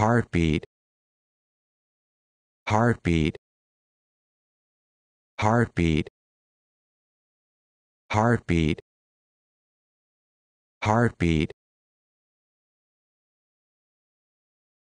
heartbeat heartbeat heartbeat heartbeat heartbeat